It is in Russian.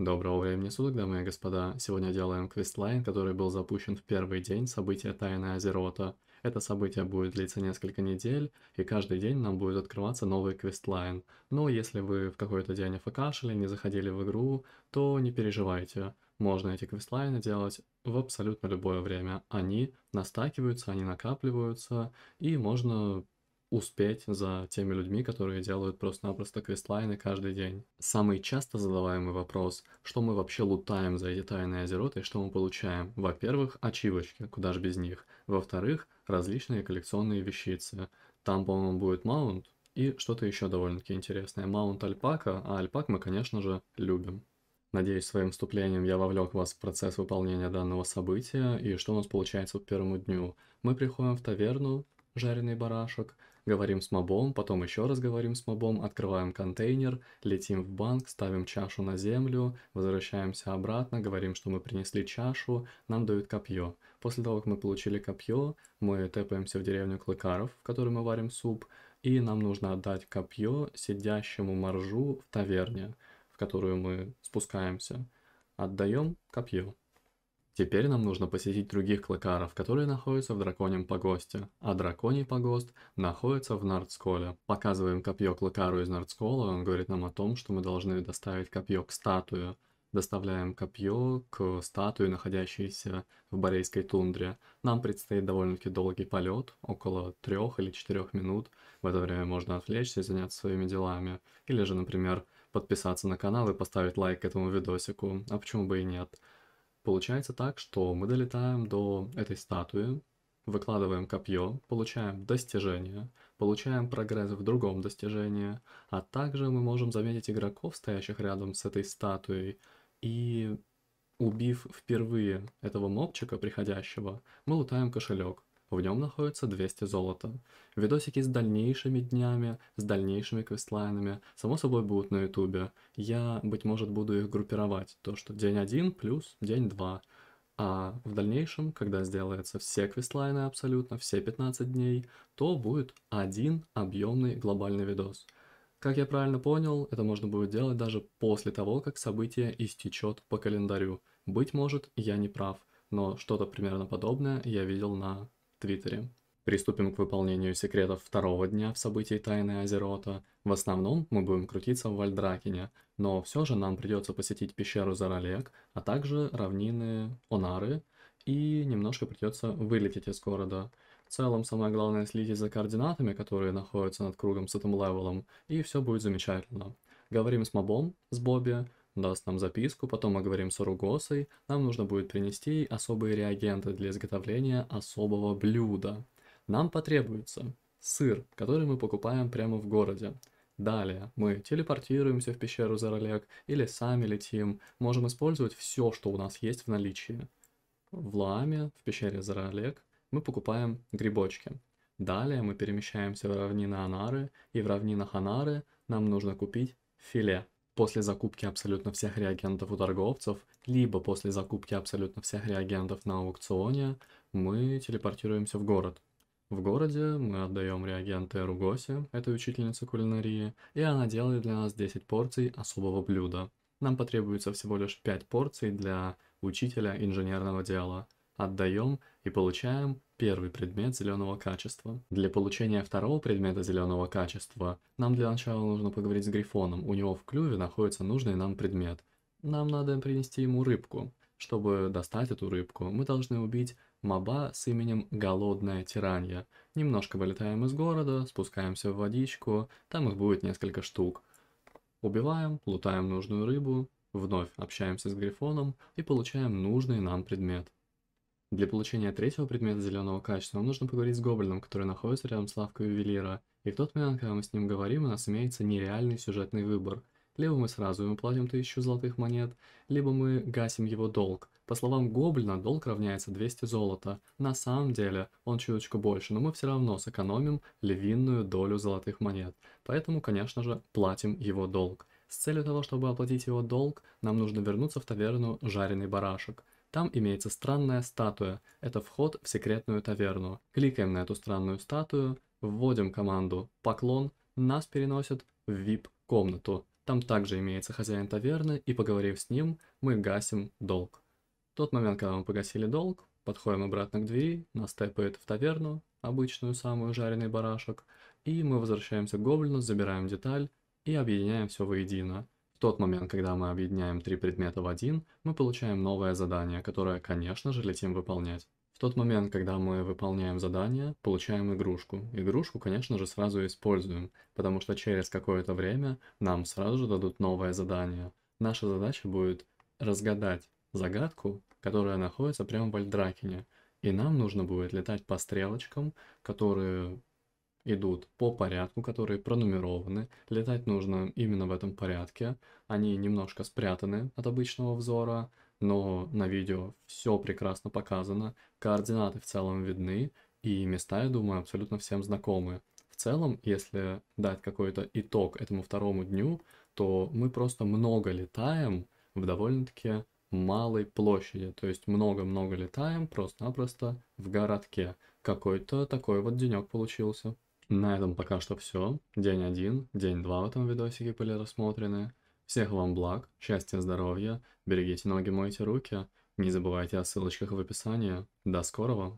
Доброго времени суток, дамы и господа. Сегодня делаем квестлайн, который был запущен в первый день события Тайны Азерота. Это событие будет длиться несколько недель, и каждый день нам будет открываться новый квестлайн. Но если вы в какой-то день афкашили, не заходили в игру, то не переживайте. Можно эти квестлайны делать в абсолютно любое время. Они настакиваются, они накапливаются, и можно успеть за теми людьми, которые делают просто-напросто квестлайны каждый день. Самый часто задаваемый вопрос, что мы вообще лутаем за эти тайные азероты и что мы получаем? Во-первых, ачивочки, куда же без них. Во-вторых, различные коллекционные вещицы. Там, по-моему, будет маунт и что-то еще довольно-таки интересное. Маунт альпака, а альпак мы, конечно же, любим. Надеюсь, своим вступлением я вовлек вас в процесс выполнения данного события и что у нас получается в первому дню. Мы приходим в таверну, жареный барашек, говорим с мобом, потом еще раз говорим с мобом, открываем контейнер, летим в банк, ставим чашу на землю, возвращаемся обратно, говорим, что мы принесли чашу, нам дают копье. После того, как мы получили копье, мы тэпаемся в деревню Клыкаров, в которой мы варим суп, и нам нужно отдать копье сидящему моржу в таверне, в которую мы спускаемся. Отдаем копье. Теперь нам нужно посетить других клыкаров, которые находятся в драконьем погосте, а драконий погост находится в Нардсколе. Показываем копье клыкару из Нардскола, он говорит нам о том, что мы должны доставить копье к статуе. Доставляем копье к статуе, находящейся в Борейской тундре. Нам предстоит довольно-таки долгий полет, около трех или четырех минут. В это время можно отвлечься и заняться своими делами. Или же, например, подписаться на канал и поставить лайк этому видосику, а почему бы и нет. Получается так, что мы долетаем до этой статуи, выкладываем копье, получаем достижение, получаем прогресс в другом достижении, а также мы можем заметить игроков, стоящих рядом с этой статуей, и убив впервые этого мобчика приходящего, мы лутаем кошелек. В нем находится 200 золота. Видосики с дальнейшими днями, с дальнейшими квестлайнами, само собой будут на ютубе. Я, быть может, буду их группировать. То, что день один плюс день два, А в дальнейшем, когда сделается все квестлайны абсолютно, все 15 дней, то будет один объемный глобальный видос. Как я правильно понял, это можно будет делать даже после того, как событие истечет по календарю. Быть может, я не прав, но что-то примерно подобное я видел на Твиттере. Приступим к выполнению секретов второго дня в событии Тайны Азерота. В основном мы будем крутиться в Вальдракине, но все же нам придется посетить пещеру Заралек, а также равнины Онары, и немножко придется вылететь из города. В целом, самое главное следить за координатами, которые находятся над кругом с этим левелом, и все будет замечательно. Говорим с мобом, с Бобби, даст нам записку, потом мы говорим с Ругосой, нам нужно будет принести особые реагенты для изготовления особого блюда. Нам потребуется сыр, который мы покупаем прямо в городе. Далее мы телепортируемся в пещеру Заролек или сами летим, можем использовать все, что у нас есть в наличии. В Лааме, в пещере Заролек, мы покупаем грибочки. Далее мы перемещаемся в равнины Анары, и в равнинах Анары нам нужно купить филе после закупки абсолютно всех реагентов у торговцев, либо после закупки абсолютно всех реагентов на аукционе, мы телепортируемся в город. В городе мы отдаем реагенты Ругосе, этой учительнице кулинарии, и она делает для нас 10 порций особого блюда. Нам потребуется всего лишь 5 порций для учителя инженерного дела – отдаем и получаем первый предмет зеленого качества. Для получения второго предмета зеленого качества нам для начала нужно поговорить с Грифоном. У него в клюве находится нужный нам предмет. Нам надо принести ему рыбку. Чтобы достать эту рыбку, мы должны убить моба с именем Голодная Тиранья. Немножко вылетаем из города, спускаемся в водичку, там их будет несколько штук. Убиваем, лутаем нужную рыбу, вновь общаемся с Грифоном и получаем нужный нам предмет. Для получения третьего предмета зеленого качества нам нужно поговорить с гоблином, который находится рядом с лавкой ювелира, и в тот момент, когда мы с ним говорим, у нас имеется нереальный сюжетный выбор. Либо мы сразу ему платим 1000 золотых монет, либо мы гасим его долг. По словам Гоблина, долг равняется 200 золота. На самом деле он чуточку больше, но мы все равно сэкономим львиную долю золотых монет. Поэтому, конечно же, платим его долг. С целью того, чтобы оплатить его долг, нам нужно вернуться в таверну «Жареный барашек». Там имеется странная статуя, это вход в секретную таверну. Кликаем на эту странную статую, вводим команду «Поклон», нас переносят в VIP-комнату. Там также имеется хозяин таверны, и поговорив с ним, мы гасим долг. В тот момент, когда мы погасили долг, подходим обратно к двери, нас тэпает в таверну, обычную самую жареный барашек, и мы возвращаемся к гоблину, забираем деталь и объединяем все воедино. В тот момент, когда мы объединяем три предмета в один, мы получаем новое задание, которое, конечно же, летим выполнять. В тот момент, когда мы выполняем задание, получаем игрушку. Игрушку, конечно же, сразу используем, потому что через какое-то время нам сразу же дадут новое задание. Наша задача будет разгадать загадку, которая находится прямо в Альдракене. И нам нужно будет летать по стрелочкам, которые идут по порядку, которые пронумерованы. Летать нужно именно в этом порядке. Они немножко спрятаны от обычного взора, но на видео все прекрасно показано, координаты в целом видны, и места, я думаю, абсолютно всем знакомы. В целом, если дать какой-то итог этому второму дню, то мы просто много летаем в довольно-таки малой площади, то есть много-много летаем просто-напросто в городке. Какой-то такой вот денек получился. На этом пока что все. День один, день два в этом видосике были рассмотрены. Всех вам благ, счастья, здоровья, берегите ноги, мойте руки. Не забывайте о ссылочках в описании. До скорого!